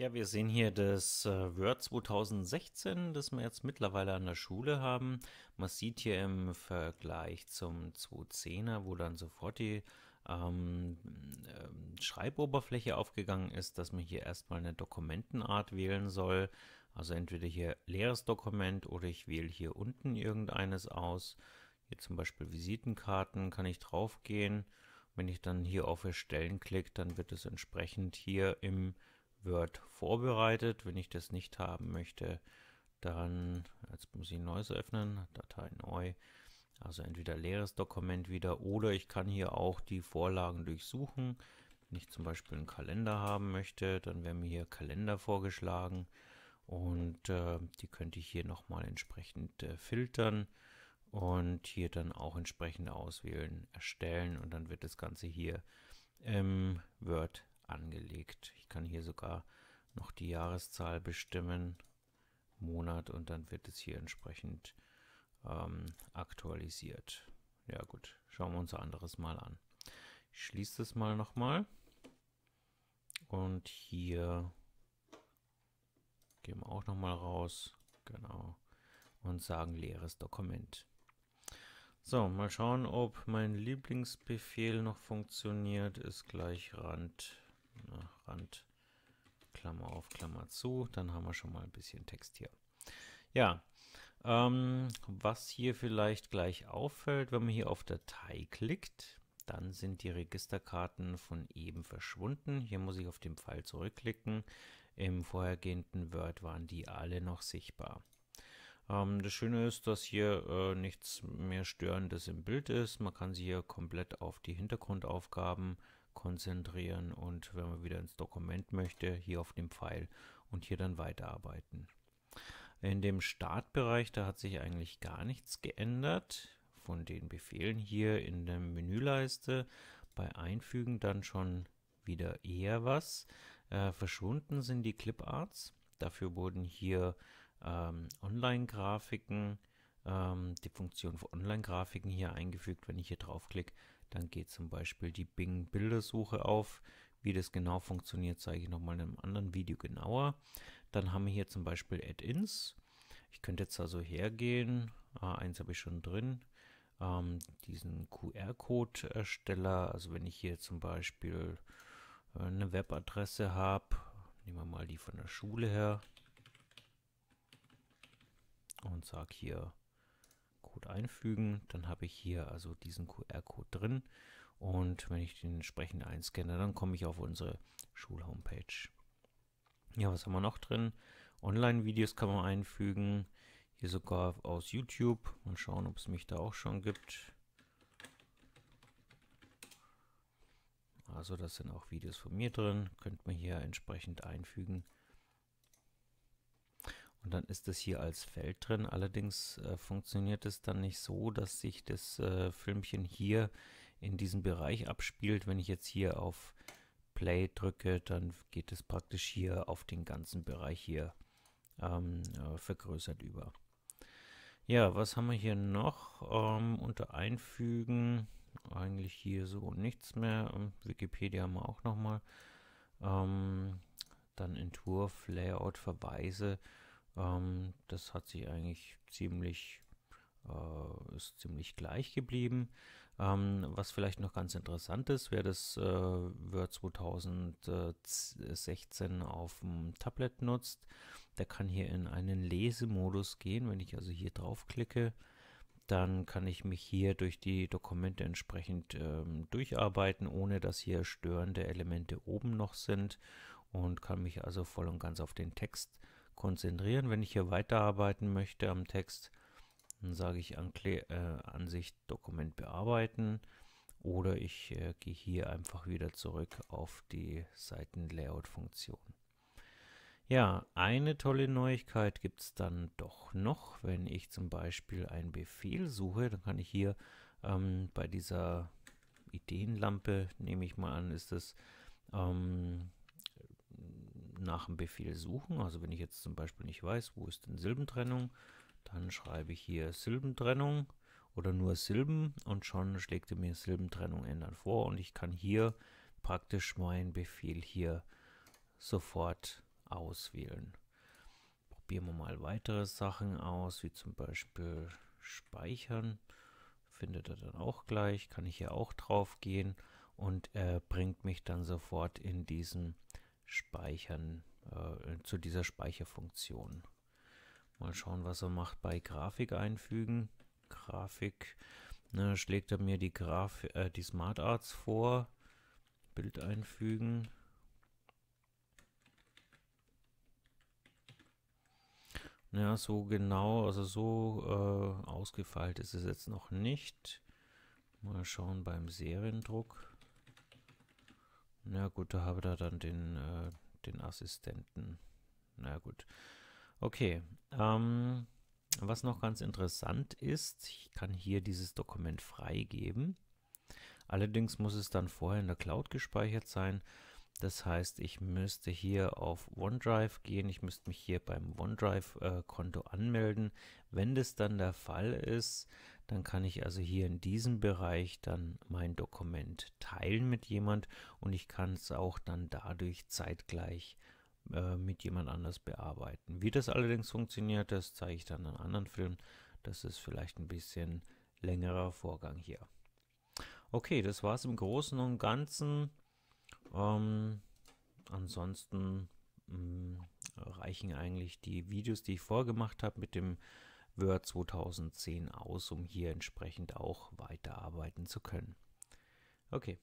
Ja, wir sehen hier das äh, Word 2016, das wir jetzt mittlerweile an der Schule haben. Man sieht hier im Vergleich zum 2010 er wo dann sofort die ähm, äh, Schreiboberfläche aufgegangen ist, dass man hier erstmal eine Dokumentenart wählen soll. Also entweder hier leeres Dokument oder ich wähle hier unten irgendeines aus. Hier zum Beispiel Visitenkarten kann ich draufgehen. Wenn ich dann hier auf Erstellen klicke, dann wird es entsprechend hier im Word vorbereitet. Wenn ich das nicht haben möchte, dann, jetzt muss ich ein neues öffnen, Datei neu, also entweder leeres Dokument wieder oder ich kann hier auch die Vorlagen durchsuchen. Wenn ich zum Beispiel einen Kalender haben möchte, dann werden mir hier Kalender vorgeschlagen und äh, die könnte ich hier nochmal entsprechend äh, filtern und hier dann auch entsprechend auswählen, erstellen und dann wird das Ganze hier im Word angelegt. Ich kann hier sogar noch die Jahreszahl bestimmen, Monat und dann wird es hier entsprechend ähm, aktualisiert. Ja gut, schauen wir uns ein anderes Mal an. Ich schließe das mal nochmal und hier gehen wir auch nochmal raus, genau, und sagen leeres Dokument. So, mal schauen, ob mein Lieblingsbefehl noch funktioniert, ist gleich Rand na, Rand, Klammer auf, Klammer zu. Dann haben wir schon mal ein bisschen Text hier. Ja, ähm, was hier vielleicht gleich auffällt, wenn man hier auf Datei klickt, dann sind die Registerkarten von eben verschwunden. Hier muss ich auf den Pfeil zurückklicken. Im vorhergehenden Word waren die alle noch sichtbar. Ähm, das Schöne ist, dass hier äh, nichts mehr Störendes im Bild ist. Man kann sie hier komplett auf die Hintergrundaufgaben konzentrieren und wenn man wieder ins Dokument möchte, hier auf dem Pfeil und hier dann weiterarbeiten. In dem Startbereich, da hat sich eigentlich gar nichts geändert von den Befehlen hier in der Menüleiste. Bei Einfügen dann schon wieder eher was. Äh, verschwunden sind die Cliparts. Dafür wurden hier ähm, Online-Grafiken, ähm, die Funktion für Online-Grafiken hier eingefügt. Wenn ich hier draufklicke, dann geht zum Beispiel die Bing-Bildersuche auf. Wie das genau funktioniert, zeige ich nochmal in einem anderen Video genauer. Dann haben wir hier zum Beispiel Add-ins. Ich könnte jetzt also hergehen. Ah, eins habe ich schon drin. Ähm, diesen QR-Code-Ersteller. Also wenn ich hier zum Beispiel äh, eine Webadresse habe, nehmen wir mal die von der Schule her und sage hier Code einfügen. Dann habe ich hier also diesen QR-Code drin und wenn ich den entsprechend einscanne, dann komme ich auf unsere Schulhomepage. Ja, was haben wir noch drin? Online-Videos kann man einfügen. Hier sogar aus YouTube. Mal schauen, ob es mich da auch schon gibt. Also das sind auch Videos von mir drin. Könnt man hier entsprechend einfügen. Und dann ist das hier als Feld drin. Allerdings äh, funktioniert es dann nicht so, dass sich das äh, Filmchen hier in diesem Bereich abspielt. Wenn ich jetzt hier auf Play drücke, dann geht es praktisch hier auf den ganzen Bereich hier ähm, äh, vergrößert über. Ja, was haben wir hier noch? Ähm, unter Einfügen eigentlich hier so nichts mehr. Ähm, Wikipedia haben wir auch nochmal. Ähm, dann Entwurf, Layout, Verweise. Ähm, das hat sich eigentlich ziemlich äh, ist ziemlich gleich geblieben. Ähm, was vielleicht noch ganz interessant ist, wer das äh, Word 2016 auf dem Tablet nutzt, der kann hier in einen Lesemodus gehen. Wenn ich also hier draufklicke, dann kann ich mich hier durch die Dokumente entsprechend ähm, durcharbeiten, ohne dass hier störende Elemente oben noch sind und kann mich also voll und ganz auf den Text konzentrieren konzentrieren. Wenn ich hier weiterarbeiten möchte am Text, dann sage ich an äh, Ansicht Dokument bearbeiten oder ich äh, gehe hier einfach wieder zurück auf die Seitenlayout-Funktion. Ja, eine tolle Neuigkeit gibt es dann doch noch, wenn ich zum Beispiel einen Befehl suche, dann kann ich hier ähm, bei dieser Ideenlampe, nehme ich mal an, ist das ähm, nach dem Befehl suchen. Also wenn ich jetzt zum Beispiel nicht weiß, wo ist denn Silbentrennung, dann schreibe ich hier Silbentrennung oder nur Silben und schon schlägt er mir Silbentrennung ändern vor und ich kann hier praktisch meinen Befehl hier sofort auswählen. Probieren wir mal weitere Sachen aus, wie zum Beispiel Speichern. Findet er dann auch gleich, kann ich hier auch drauf gehen und er bringt mich dann sofort in diesen Speichern, äh, zu dieser Speicherfunktion. Mal schauen, was er macht bei Grafik einfügen. Grafik, ne, schlägt er mir die, Graf äh, die Smart Arts vor. Bild einfügen. Ja, so genau, also so äh, ausgefeilt ist es jetzt noch nicht. Mal schauen beim Seriendruck. Na gut, da habe da dann den, äh, den Assistenten. Na gut. Okay. Ähm, was noch ganz interessant ist, ich kann hier dieses Dokument freigeben. Allerdings muss es dann vorher in der Cloud gespeichert sein. Das heißt, ich müsste hier auf OneDrive gehen, ich müsste mich hier beim OneDrive-Konto äh, anmelden. Wenn das dann der Fall ist, dann kann ich also hier in diesem Bereich dann mein Dokument teilen mit jemand und ich kann es auch dann dadurch zeitgleich äh, mit jemand anders bearbeiten. Wie das allerdings funktioniert, das zeige ich dann in anderen Filmen. Das ist vielleicht ein bisschen längerer Vorgang hier. Okay, das war es im Großen und Ganzen. Ähm, ansonsten mh, mm, reichen eigentlich die Videos, die ich vorgemacht habe mit dem Word 2010 aus, um hier entsprechend auch weiterarbeiten zu können. Okay,